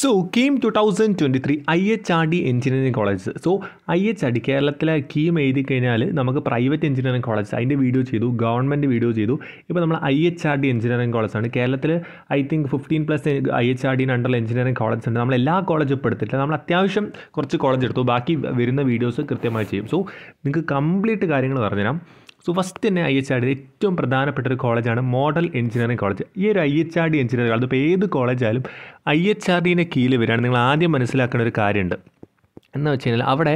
so KEAM two thousand twenty three I H R D engineering college so I H R D കേരളത്തിലെ KEAM എഴുതി കഴിഞ്ഞാൽ നമുക്ക് private engineering college അതിൻ്റെ video ചെയ്തു government video ചെയ്തു ഇപ്പോൾ നമ്മൾ I H R D engineering college ആണ് കേരളത്തിൽ I think fifteen plus I H R D അണ്ടറിൽ എഞ്ചിനീയറിംഗ് കോളേജ് ഉണ്ട് നമ്മൾ എല്ലാ കോളേജും ഇപ്പോൾ എടുത്തിട്ടില്ല നമ്മൾ അത്യാവശ്യം കുറച്ച് കോളേജ് എടുത്തു ബാക്കി വരുന്ന വീഡിയോസ് കൃത്യമായി ചെയ്യും സോ നിങ്ങൾക്ക് കംപ്ലീറ്റ് കാര്യങ്ങൾ പറഞ്ഞുതരാം സോ ഫസ്റ്റ് തന്നെ ഐ എച്ച് ആർ ഡി ഏറ്റവും പ്രധാനപ്പെട്ട ഒരു കോളേജാണ് മോഡൽ എഞ്ചിനീയറിംഗ് കോളേജ് ഈ ഒരു I H R D engineering college ഇപ്പോൾ ഏത് കോളേജായാലും ഐ എച്ച് ആർ ഡിൻ്റെ കീഴിൽ വരികയാണ് നിങ്ങൾ ആദ്യം മനസ്സിലാക്കേണ്ട ഒരു കാര്യമുണ്ട് എന്ന് വെച്ച് കഴിഞ്ഞാൽ അവിടെ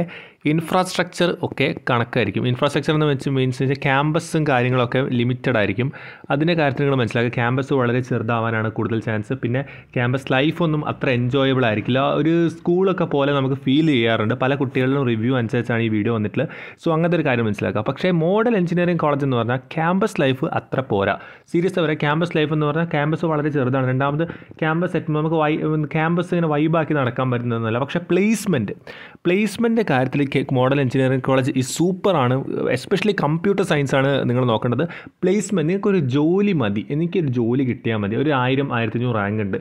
ഇൻഫ്രാസ്ട്രക്ചർ ഒക്കെ കണക്കായിരിക്കും ഇൻഫ്രാസ്ട്രക്ചർ എന്ന് വെച്ച് മീൻസ് വെച്ചാൽ ക്യാമ്പസും കാര്യങ്ങളൊക്കെ ലിമിറ്റഡ് ആയിരിക്കും അതിൻ്റെ കാര്യത്തിൽ നിങ്ങൾ മനസ്സിലാക്കുക ക്യാമ്പസ് വളരെ ചെറുതാവാനാണ് കൂടുതൽ ചാൻസ് പിന്നെ ക്യാമ്പസ് ലൈഫൊന്നും അത്ര എൻജോയബിൾ ആയിരിക്കില്ല ഒരു സ്കൂളൊക്കെ പോലെ നമുക്ക് ഫീൽ ചെയ്യാറുണ്ട് പല കുട്ടികളിലും റിവ്യൂ അനുസരിച്ചാണ് ഈ വീഡിയോ വന്നിട്ടുള്ളത് സോ അങ്ങനത്തെ ഒരു കാര്യം മനസ്സിലാക്കുക പക്ഷേ മോഡൽ എഞ്ചിനീയറിംഗ് കോളേജ് എന്ന് പറഞ്ഞാൽ ക്യാമ്പസ് ലൈഫ് അത്ര പോരാ സീരിയസ് വരെ ക്യാമ്പസ് ലൈഫ് എന്ന് പറഞ്ഞാൽ ക്യാമ്പസ് വളരെ ചെറുതാണ് രണ്ടാമത് ക്യാമ്പസ് എത്തുമ്പോൾ നമുക്ക് വൈ ക്യാമ്പസ് ഇങ്ങനെ വൈബാക്കി നടക്കാൻ പറ്റുന്നതെന്നല്ല പക്ഷേ പ്ലേസ്മെൻറ്റ് പ്ലേസ്മെൻറ്റിൻ്റെ കാര്യത്തിൽ മോഡൽ എഞ്ചിനീയറിംഗ് കോളേജ് ഈ സൂപ്പർ ആണ് എസ്പെഷ്യലി കമ്പ്യൂട്ടർ സയൻസ് ആണ് നിങ്ങൾ നോക്കേണ്ടത് പ്ലേസ്മെൻറ്റ് നിങ്ങൾക്ക് ഒരു ജോലി മതി എനിക്കൊരു ജോലി കിട്ടിയാൽ മതി ഒരു ആയിരം ആയിരത്തി അഞ്ഞൂറ് റാങ്ക് ഉണ്ട്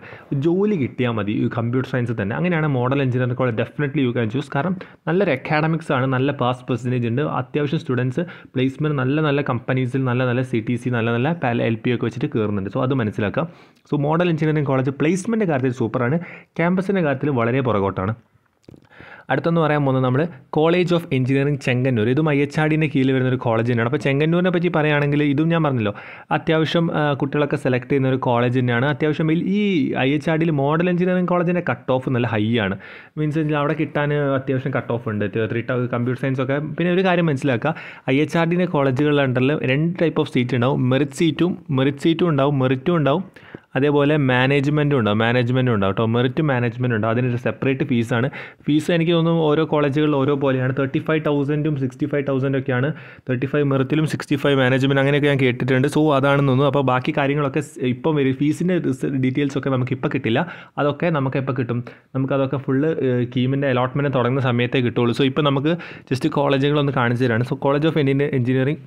ജോലി കിട്ടിയാൽ മതി ഈ കമ്പ്യൂട്ടർ സയൻസ് തന്നെ അങ്ങനെയാണ് model engineering college definitely you can choose കാരണം നല്ലൊരു അക്കാഡമിക്സ് ആണ് നല്ല പാസ് പെർസെൻറ്റേജ് ഉണ്ട് അത്യാവശ്യം സ്റ്റുഡൻസ് പ്ലേസ്മെൻറ്റ് നല്ല നല്ല കമ്പനീസിൽ നല്ല നല്ല സി ടി സി നല്ല നല്ല പല എൽ പി ഒക്കെ വെച്ചിട്ട് കയറുന്നുണ്ട് സോ അത് മനസ്സിലാക്കാം so model engineering college placement കാര്യത്തിൽ സൂപ്പറാണ് ക്യാമ്പസിൻ്റെ കാര്യത്തിൽ വളരെ പുറകോട്ടാണ് അടുത്തെന്ന് പറയാൻ പോകുന്നത് നമ്മൾ കോളേജ് ഓഫ് എഞ്ചിനീയറിംഗ് ചെങ്ങന്നൂർ ഇതും ഐ എച്ച് ആർ ഡിൻ്റെ കീഴിൽ വരുന്ന ഒരു കോളേജ് തന്നെയാണ് അപ്പോൾ ചെങ്ങന്നൂരിനെ പറ്റി പറയുകയാണെങ്കിൽ ഇതും ഞാൻ പറഞ്ഞല്ലോ അത്യാവശ്യം കുട്ടികളൊക്കെ സെലക്ട് ചെയ്യുന്ന ഒരു കോളേജ് തന്നെയാണ് അത്യാവശ്യം ഈ ഐ എച്ച് ആർ ഡിയിൽ മോഡൽ എഞ്ചിനീയറിംഗ് കോളേജിൻ്റെ കട്ട് ഓഫ് നല്ല ഹൈ ആണ് മീൻസ് അവിടെ കിട്ടാൻ അത്യാവശ്യം കട്ട് ഓഫ് ഉണ്ട് ത്രീ കമ്പ്യൂട്ടർ സയൻസ് ഒക്കെ പിന്നെ ഒരു കാര്യം മനസ്സിലാക്കുക ഐ എച്ച് ആർ ഡിൻ്റെ കോളേജുകളിലുണ്ടല്ലോ രണ്ട് ടൈപ്പ് ഓഫ് സീറ്റ് ഉണ്ടാവും മെറിറ്റ് സീറ്റും മെറിറ്റ് സീറ്റും ഉണ്ടാവും മെറിറ്റും ഉണ്ടാവും അതേപോലെ മാനേജ്മെൻറ്റും ഉണ്ടാവും മാനേജ്മെൻറ്റും ഉണ്ടാവും കേട്ടോ മെറിറ്റ് മാനേജ്മെൻറ്റ് ഉണ്ടാവും അതിനൊരു സെപ്പറേറ്റ് ഫീസാണ് ഫീസ് എനിക്ക് തോന്നുന്നു ഓരോ കോളേജുകളിൽ ഓരോ പോലെയാണ് തേർട്ടി ഫൈവ് തൗസൻഡും സിക്സ്റ്റി ഫൈവ് തൗസൻഡും ഒക്കെയാണ് തേർട്ടി ഫൈവ് മെറിറ്റിലും സിക്സ്റ്റി ഫൈവ് മാനേജ്മെൻറ്റ് അങ്ങനെയൊക്കെ ഞാൻ കേട്ടിട്ടുണ്ട് സോ അതാണെന്ന് തോന്നുന്നു അപ്പോൾ ബാക്കി കാര്യങ്ങളൊക്കെ ഇപ്പം വരും ഫീസിൻ്റെ ഡീറ്റെയിൽസ് ഒക്കെ നമുക്ക് ഇപ്പോൾ കിട്ടില്ല അതൊക്കെ നമുക്ക് ഇപ്പോൾ കിട്ടും നമുക്കതൊക്കെ ഫുള്ള് കീമിൻ്റെ അലോട്ട്മെൻറ്റ് തുടങ്ങുന്ന സമയത്തേ കിട്ടുള്ളൂ സോ ഇപ്പോൾ നമുക്ക് ജസ്റ്റ് കോളേജുകളൊന്ന് കാണിച്ചു തരാണ് so college of engineering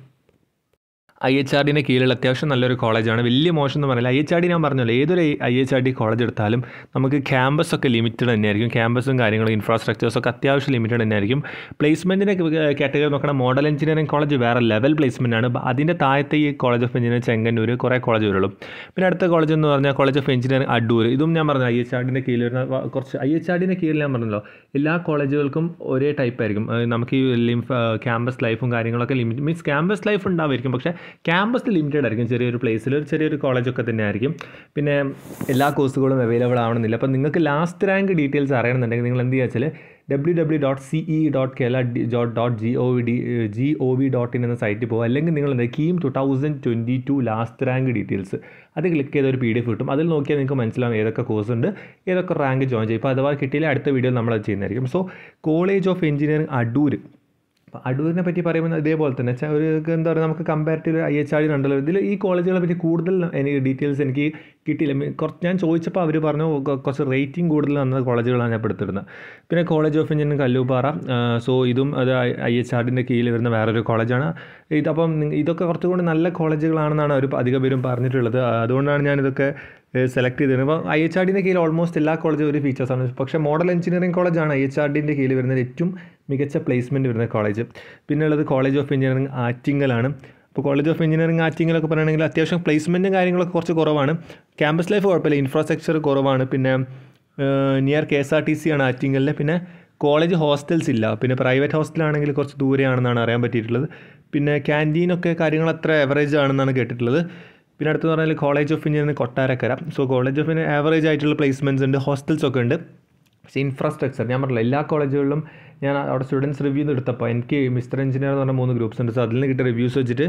I H R ഡിൻ്റെ കീഴിൽ അത്യാവശ്യം നല്ലൊരു കോളേജാണ് വലിയ മോശം എന്ന് പറഞ്ഞാൽ ഐ എച്ച് ആർ ഡി ഞാൻ പറഞ്ഞല്ലോ ഏതൊരു I H R D college എടുത്താലും നമുക്ക് ക്യാമ്പസ് ഒക്കെ ലിമിറ്റഡ് തന്നെയായിരിക്കും ക്യാമ്പസും കാര്യങ്ങളും ഇൻഫ്രാസ്ട്രക്ചേഴ്സൊക്കെ അത്യാവശ്യം ലിമിറ്റഡ് തന്നെയായിരിക്കും പ്ലേസ്മെൻറ്റിൻ്റെ കാറ്റഗറി നോക്കണ മോഡൽ എഞ്ചിനീയറിംഗ് കോളേജ് വേറെ ലെവൽ പ്ലേസ്മെൻ്റ് ആണ് അതിൻ്റെ താഴത്തെ ഈ കോളേജ് ഓഫ് എഞ്ചിനീയറിംഗ് ചെങ്ങന്നൂർ കുറേ കോളേജ് വരുള്ളൂ പിന്നെ അടുത്ത കോളേജ് എന്ന് പറഞ്ഞാൽ കോളേജ് ഓഫ് എഞ്ചിനീയറിംഗ് അടൂർ ഇതും ഞാൻ പറഞ്ഞു ഐ എച്ച് ആർ ഡിൻ്റെ കീഴിൽ വരുന്ന കുറച്ച് ഐ എച്ച് ആർ ഡിൻ്റെ കീഴിൽ ഞാൻ പറഞ്ഞല്ലോ എല്ലാ കോളേജുകൾക്കും ഒരേ ടൈപ്പായിരിക്കും നമുക്ക് ഈ ക്യാമ്പസ് ലൈഫും കാര്യങ്ങളൊക്കെ ലിമിറ്റ് മീൻസ് ക്യാമ്പസ് ലൈഫ് ഉണ്ടാവുമായിരിക്കും പക്ഷേ ക്യാമ്പസ് ലിമിറ്റഡ് ആയിരിക്കും ചെറിയൊരു പ്ലേസിൽ ഒരു ചെറിയൊരു കോളേജൊക്കെ തന്നെ ആയിരിക്കും പിന്നെ എല്ലാ കോഴ്സുകളും അവൈലബിൾ ആവണമെന്നില്ല അപ്പോൾ നിങ്ങൾക്ക് ലാസ്റ്റ് റാങ്ക് ഡീറ്റെയിൽസ് അറിയണമെന്നുണ്ടെങ്കിൽ നിങ്ങൾ എന്ത് ചെയ്യാച്ചാൽ W W dot C E dot Kerala dot G O V D G O V dot in എന്ന സൈറ്റിൽ പോകുക അല്ലെങ്കിൽ നിങ്ങൾ എന്താ KEAM two thousand twenty two last rank details അത് ക്ലിക്ക് ചെയ്ത ഒരു പി ഡി എഫ് കിട്ടും അതിൽ നോക്കിയാൽ നിങ്ങൾക്ക് മനസ്സിലാവും ഏതൊക്കെ കോഴ്സ് ഉണ്ട് ഏതൊക്കെ റാങ്ക് ജോയിൻ ചെയ്യും ഇപ്പോൾ അഥവാ കിട്ടിയില്ല അടുത്ത വീഡിയോ നമ്മൾ അത് ചെയ്യുന്നതായിരിക്കും so college of engineering Adoor അപ്പോൾ അടൂരിനെ പറ്റി പറയുമ്പോൾ ഇതേപോലെ തന്നെ വെച്ചാൽ ഒരു എന്താ പറയുക നമുക്ക് കമ്പാരിറ്റീവ് ഐ എച്ച് ആർ ഉണ്ടല്ലോ ഇതിൽ ഈ കോളേജുകളെ പറ്റി കൂടുതൽ എനിക്ക് ഡീറ്റെയിൽസ് എനിക്ക് കിട്ടിയില്ല കുറച്ച് ഞാൻ ചോദിച്ചപ്പോൾ അവർ പറഞ്ഞു കുറച്ച് റേറ്റിംഗ് കൂടുതൽ തന്ന കോളേജുകളാണ് ഞാൻ എടുത്തിരുന്നത് പിന്നെ college of engineering Kallooppara so ഇതും അത് ഐ എച്ച് ആറിൻ്റെ കീഴിൽ വരുന്ന വേറൊരു കോളേജാണ് ഇതപ്പം ഇതൊക്കെ കുറച്ചുകൂടി നല്ല കോളേജുകളാണെന്നാണ് അവർ അധിക പേരും പറഞ്ഞിട്ടുള്ളത് അതുകൊണ്ടാണ് ഞാനിതൊക്കെ സെലക്ട് ചെയ്തത് അപ്പോൾ ഐ എച്ച് ആർ ഡിൻ്റെ കീഴിൽ ഓൾമോസ്റ്റ് എല്ലാ കോളേജും ഒരു ഫീച്ചേഴ്സാണ് പക്ഷേ മോഡൽ എഞ്ചിനീയറിംഗ് കോളേജാണ് ഐ എച്ച് ആർ ഡിൻ്റെ കീഴിൽ വരുന്നത് ഏറ്റവും മികച്ച പ്ലേസ്മെൻ്റ് വരുന്ന കോളേജ് പിന്നെ ഉള്ളത് കോളേജ് ഓഫ് എഞ്ചിനീയറിംഗ് ആറ്റിങ്ങലാണ് ഇപ്പോൾ കോളേജ് ഓഫ് എഞ്ചിനീയറിംഗ് ആറ്റിങ്ങലൊക്കെ പറയുകയാണെങ്കിൽ അത്യാവശ്യം പ്ലേസ്മെൻറ്റും കാര്യങ്ങളൊക്കെ കുറച്ച് കുറവാണ് ക്യാമ്പസ് ലൈഫ് കുഴപ്പമില്ല ഇൻഫ്രാസ്ട്രക്ചർ കുറവാണ് പിന്നെ near K S R T C ആണ് ആറ്റിങ്ങലിൽ പിന്നെ കോളേജ് ഹോസ്റ്റൽസ് ഇല്ല പിന്നെ പ്രൈവറ്റ് ഹോസ്റ്റലാണെങ്കിൽ കുറച്ച് ദൂരെയാണെന്നാണ് അറിയാൻ പറ്റിയിട്ടുള്ളത് പിന്നെ ക്യാൻറ്റീനൊക്കെ കാര്യങ്ങൾ അത്ര ആവറേജ് ആണെന്നാണ് കേട്ടിട്ടുള്ളത് പിന്നെ അടുത്തെന്ന് പറഞ്ഞാൽ college of engineering Kottarakkara so college of India average ആയിട്ടുള്ള പ്ലേസ്മെൻറ്റ്സ് ഉണ്ട് ഹോസ്റ്റൽസൊക്കെ ഉണ്ട് പക്ഷേ ഇൻഫ്രാസ്ട്രക്ചർ ഞാൻ പറഞ്ഞില്ല എല്ലാ കോളേജുകളിലും ഞാൻ അവിടെ സ്റ്റുഡൻസ് റിവ്യൂ എടുത്തപ്പോൾ എനിക്ക് മിസ്റ്റർ എഞ്ചിനീയർ എന്ന് പറഞ്ഞ മൂന്ന് ഗ്രൂപ്പ്സ് ഉണ്ട് സോ അതിൽ നിന്ന് കിട്ടിയ റിവ്യൂസ് വെച്ചിട്ട്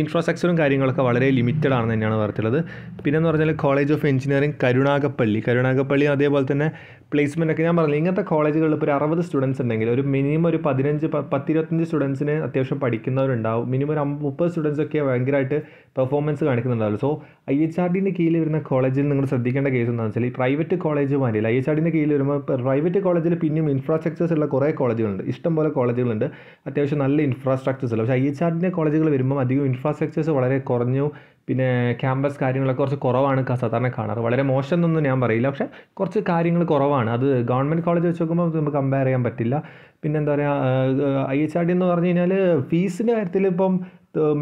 ഇൻഫ്രാസ്ട്രക്ചറും കാര്യങ്ങളൊക്കെ വളരെ ലിമിറ്റഡ് ആണെന്ന് തന്നെയാണ് പറഞ്ഞിട്ടുള്ളത് പിന്നെ എന്ന് പറഞ്ഞാൽ college of engineering Karunagappally Karunagappally അതേപോലെ തന്നെ പ്ലേസ്മെൻ്റ് ഒക്കെ ഞാൻ പറഞ്ഞു ഇങ്ങനത്തെ കോളേജുകളിൽ ഇപ്പോൾ ഒരു അറുപത് സ്റ്റുഡൻസ് ഉണ്ടെങ്കിൽ ഒരു മിനിമം ഒരു പതിനഞ്ച് പത്തിരുപത്തഞ്ച് സ്റ്റുഡൻസിന് അത്യാവശ്യം പഠിക്കുന്നവരുണ്ടാവും മിനിമം ഒരു മുപ്പത് സ്റ്റുഡൻസ് ഒക്കെ ഭയങ്കരമായിട്ട് പെർഫോമൻസ് കാണിക്കുന്നുണ്ടാവും സോ ഐ എച്ച് ആർ ഡിൻ്റെ കീഴിൽ വരുന്ന കോളേജിൽ നിങ്ങൾ ശ്രദ്ധിക്കേണ്ട കേസ് എന്താണെന്ന് വെച്ചാൽ ഈ പ്രൈവറ്റ് കോളേജ് മാറിയില്ല ഐ എച്ച് ആർ ഡിൻ്റെ കീഴിൽ വരുമ്പോൾ പ്രൈവറ്റ് കോളേജിൽ പിന്നെയും ഇൻഫ്രാസ്ട്രക്ചേഴ്സ് ഉള്ള കുറേ കോളേജ് കോളേജുകളുണ്ട് ഇഷ്ടം പോലെ കോളേജുകളുണ്ട് അത്യാവശ്യം നല്ല ഇൻഫ്രാസ്ട്രക്ചേഴ്സ് ഉള്ളത് പക്ഷേ ഐ എച്ച് ആറിൻ്റെ കോളേജുകൾ വരുമ്പോൾ അധികം ഇൻഫ്രാസ്ട്രക്ചേഴ്സ് വളരെ കുറഞ്ഞു പിന്നെ ക്യാമ്പസ് കാര്യങ്ങളൊക്കെ കുറച്ച് കുറവാണ് സാധാരണ കാണാറ് വളരെ മോശം എന്നൊന്നും ഞാൻ പറയില്ല പക്ഷേ കുറച്ച് കാര്യങ്ങൾ കുറവാണ് അത് ഗവൺമെൻറ് കോളേജ് വെച്ച് നോക്കുമ്പോൾ നമുക്ക് കമ്പയർ ചെയ്യാൻ പറ്റില്ല പിന്നെന്താ പറയുക ഐ എച്ച് ആർ ഡി എന്ന് പറഞ്ഞു കഴിഞ്ഞാൽ ഫീസിൻ്റെ കാര്യത്തിൽ ഇപ്പം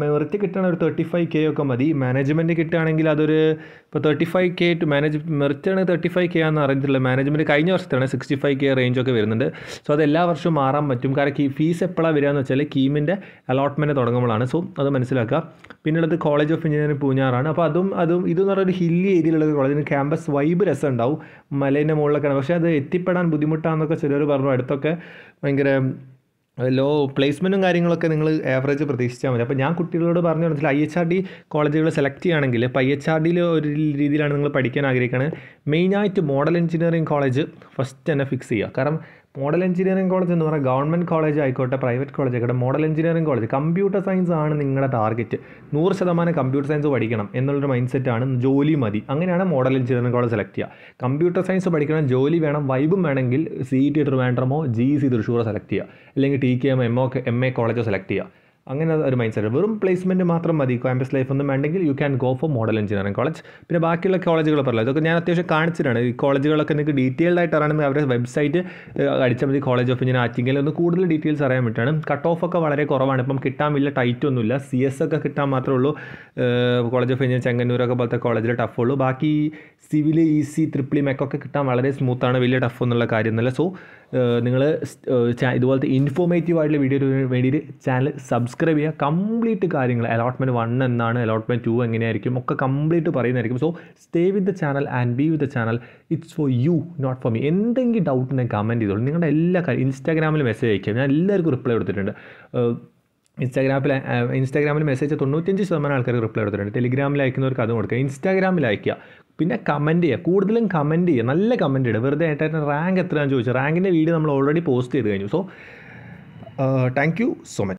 മെറിറ്റ് കിട്ടുകയാണെങ്കിൽ ഒരു തേർട്ടി ഫൈവ് കെ ഒക്കെ മതി മാനേജ്മെൻറ്റ് കിട്ടുകയാണെങ്കിൽ അതൊരു ഇപ്പോൾ thirty five K two manage മെറിറ്റാണ് തേർട്ടി ഫൈവ് കെ ആണെന്ന് അറിഞ്ഞിട്ടില്ല മാനേജ്മെൻറ്റ് കഴിഞ്ഞ വർഷത്താണ് സിക്സ്റ്റി ഫൈവ് കെ റേഞ്ചൊക്കെ വരുന്നുണ്ട് സോ അത് എല്ലാ വർഷവും മാറാൻ പറ്റും കാരണം കീ ഫീസ് എപ്പോഴാണ് വരിക എന്ന് വെച്ചാൽ കീമിൻ്റെ അലോട്ട്മെൻറ്റ് തുടങ്ങുമ്പോഴാണ് സോ അത് മനസ്സിലാക്കുക പിന്നുള്ളത് കോളേജ് ഓഫ് എഞ്ചിനീയറിംഗ് പൂഞ്ഞാറാണ് അപ്പോൾ അതും അതും ഇതെന്ന് ഒരു ഹില്ലി ഏരിയയിലുള്ള കോളേജിന് ക്യാമ്പസ് വൈബ് രസം ഉണ്ടാവും മലേൻ്റെ മുകളിലൊക്കെയാണ് പക്ഷേ അത് എത്തിപ്പെടാൻ ബുദ്ധിമുട്ടാണെന്നൊക്കെ ചിലർ പറഞ്ഞു അടുത്തൊക്കെ ഭയങ്കര ലോ പ്ലേസ്മെൻറ്റും കാര്യങ്ങളൊക്കെ നിങ്ങൾ ആവറേജ് പ്രതീക്ഷിച്ചാൽ മതി അപ്പോൾ ഞാൻ കുട്ടികളോട് പറഞ്ഞു പറഞ്ഞാൽ ഐ എച്ച് ആർ ഡി കോളേജുകൾ സെലക്ട് ചെയ്യുകയാണെങ്കിൽ ഇപ്പോൾ ഐ എച്ച് ആർ ഡിയിൽ ഒരു രീതിയിലാണ് നിങ്ങൾ പഠിക്കാൻ ആഗ്രഹിക്കുന്നത് മെയിനായിട്ട് മോഡൽ എഞ്ചിനീയറിംഗ് കോളേജ് ഫസ്റ്റ് തന്നെ ഫിക്സ് ചെയ്യുക കാരണം മോഡൽ എഞ്ചിനീയറിംഗ് കോളേജ് എന്ന് പറഞ്ഞാൽ ഗവൺമെൻറ് കോളേജ് ആയിക്കോട്ടെ പ്രൈവറ്റ് കോളേജ് ആയിക്കോട്ടെ model engineering college computer science ആണ് നിങ്ങളുടെ ടാർഗറ്റ് നൂറ് ശതമാനം കമ്പ്യൂട്ടർ സയൻസ് പഠിക്കണം എന്നുള്ളൊരു മൈൻഡ് സെറ്റാണ് ജോലി മതി അങ്ങനെയാണ് മോഡൽ എഞ്ചിനീയറിംഗ് കോളേജ് സെലക്ട് ചെയ്യുക കമ്പ്യൂട്ടർ സയൻസ് പഠിക്കണം ജോലി വേണം വൈബും വേണമെങ്കിൽ സി ടി ട്രിവാൻഡ്രമോ ജി സി തൃശ്ശൂറോ സെലക്ട് ചെയ്യുക അല്ലെങ്കിൽ T K M M O M A കോളേജോ സെലക്ട് ചെയ്യുക അങ്ങനെ ഒരു മൈൻഡ് സെറ്റ് വെറും പ്ലേസ്മെൻറ്റ് മാത്രം മതി ക്യാമ്പസ് ലൈഫ് ഒന്നും വേണ്ടെങ്കിൽ you can go for model engineering college പിന്നെ ബാക്കിയുള്ള കോളേജുകൾ പറയുന്നത് അതൊക്കെ ഞാൻ അത്യാവശ്യം കാണിച്ചിട്ടാണ് ഈ കോളേജുകളൊക്കെ നിങ്ങൾക്ക് ഡീറ്റെയിൽഡ് ആയിട്ട് അറിയണമെങ്കിൽ അവരുടെ വെബ്സൈറ്റ് അടിച്ചാൽ മതി കോളേജ് ഓഫ് എഞ്ചിനീയർ ആറ്റിങ്ങിൽ ഒന്ന് കൂടുതൽ ഡീറ്റെയിൽസ് അറിയാൻ പറ്റാണ് കട്ട് ഓഫ് ഒക്കെ വളരെ കുറവാണ് ഇപ്പം കിട്ടാൻ വലിയ ടൈറ്റ് ഒന്നുമില്ല സി എസ് ഒക്കെ കിട്ടാൻ മാത്രമേ ഉള്ളൂ കോളേജ് ഓഫ് എഞ്ചിനീയർ ചെങ്ങന്നൂരൊക്കെ പോലത്തെ കോളേജിൽ ടഫ് ഉള്ളൂ ബാക്കി സിവിൽ ഇ സി ത്രിപ്പിളി മെക്കൊക്കെ കിട്ടാൻ വളരെ സ്മൂത്താണ് വലിയ ടഫ് എന്നുള്ള എന്നല്ല സോ നിങ്ങൾ ഇതുപോലത്തെ ഇൻഫോർമേറ്റീവ് ആയിട്ടുള്ള വീഡിയോ വേണ്ടിയിട്ട് ചാനൽ സബ്സ്ക്രൈബ് ഡിസ്ക്രൈബ് ചെയ്യുക കംപ്ലീറ്റ് കാര്യങ്ങൾ അലോട്ട്മെൻറ്റ് വൺ എന്നാണ് അലോട്ട്മെൻറ്റ് ടു എങ്ങനെയായിരിക്കും ഒക്കെ കംപ്ലീറ്റ് പറയുന്നതായിരിക്കും so stay with the channel and be with the channel it's for you not for me എന്തെങ്കിലും ഡൗട്ട് ഡൗട്ടിനെ കമൻറ്റ് ചെയ്തോളൂ നിങ്ങളുടെ എല്ലാ കാര്യം ഇൻസ്റ്റാഗ്രാമിൽ മെസ്സേജ് അയക്കുക ഞാൻ എല്ലാവർക്കും റിപ്ലൈ കൊടുത്തിട്ടുണ്ട് ഇൻസ്റ്റാഗ്രാമിൽ ഇൻസ്റ്റാഗ്രാമിൽ മെസ്സേജ് തൊണ്ണൂറ്റഞ്ച് ശതമാനം ആൾക്കാർ റിപ്ലൈ കൊടുത്തിട്ടുണ്ട് ടെലിഗ്രാമിൽ അയക്കുന്നവർക്ക് അതും കൊടുക്കുക ഇൻസ്റ്റാഗ്രാമിൽ അയക്കുക പിന്നെ കമൻറ്റ് ചെയ്യുക കൂടുതലും കമൻറ്റ് ചെയ്യുക നല്ല കമൻറ്റ് ഇടുക വെറുതെ ഏട്ടായിട്ട് റാങ്ക് എത്രയാണെന്ന് ചോദിച്ചു റാങ്കിൻ്റെ വീഡിയോ നമ്മൾ ഓൾറെഡി പോസ്റ്റ് ചെയ്ത് കഴിഞ്ഞു so thank you so much